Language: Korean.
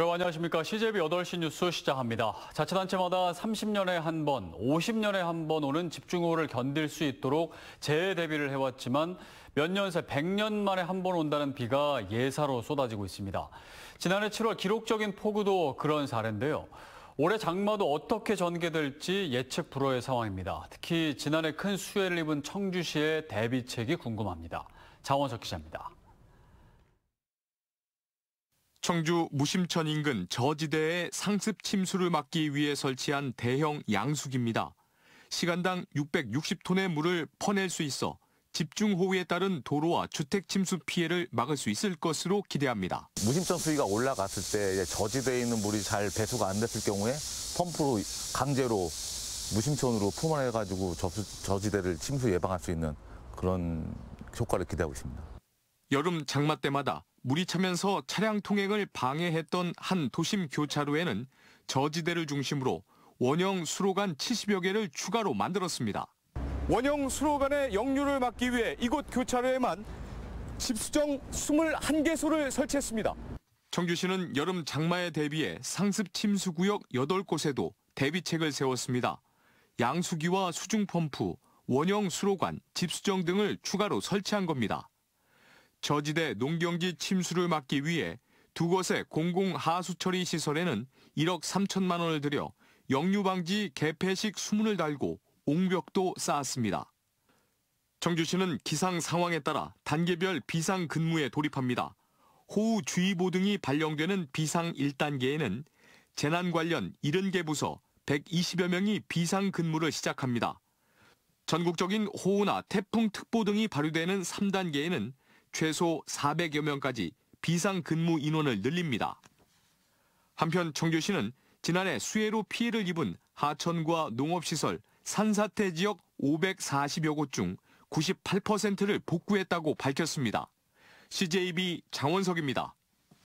여러분 안녕하십니까. c 제비 8시 뉴스 시작합니다. 자치단체마다 30년에 한 번, 50년에 한 번 오는 집중호우를 견딜 수 있도록 재해 대비를 해왔지만 몇 년 새 100년 만에 한 번 온다는 비가 예사로 쏟아지고 있습니다. 지난해 7월 기록적인 폭우도 그런 사례인데요. 올해 장마도 어떻게 전개될지 예측 불허의 상황입니다. 특히 지난해 큰 수해를 입은 청주시의 대비책이 궁금합니다. 장원석 기자입니다. 청주 무심천 인근 저지대의 상습 침수를 막기 위해 설치한 대형 양수기입니다. 시간당 660톤의 물을 퍼낼 수 있어 집중호우에 따른 도로와 주택 침수 피해를 막을 수 있을 것으로 기대합니다. 무심천 수위가 올라갔을 때 저지대에 있는 물이 잘 배수가 안 됐을 경우에 펌프로 강제로 무심천으로 품어내가지고 접수, 저지대를 침수 예방할 수 있는 그런 효과를 기대하고 있습니다. 여름 장마 때마다 물이 차면서 차량 통행을 방해했던 한 도심 교차로에는 저지대를 중심으로 원형 수로관 70여 개를 추가로 만들었습니다. 원형 수로관의 역류를 막기 위해 이곳 교차로에만 집수정 21개소를 설치했습니다. 청주시는 여름 장마에 대비해 상습 침수 구역 8곳에도 대비책을 세웠습니다. 양수기와 수중 펌프, 원형 수로관, 집수정 등을 추가로 설치한 겁니다. 저지대 농경지 침수를 막기 위해 두 곳의 공공 하수처리 시설에는 1억 3천만 원을 들여 역류방지 개폐식 수문을 달고 옹벽도 쌓았습니다. 청주시는 기상 상황에 따라 단계별 비상 근무에 돌입합니다. 호우주의보 등이 발령되는 비상 1단계에는 재난 관련 70개 부서 120여 명이 비상 근무를 시작합니다. 전국적인 호우나 태풍 특보 등이 발효되는 3단계에는 최소 400여 명까지 비상근무 인원을 늘립니다. 한편 청주시는 지난해 수해로 피해를 입은 하천과 농업시설, 산사태 지역 540여 곳 중 98%를 복구했다고 밝혔습니다. CJB 장원석입니다.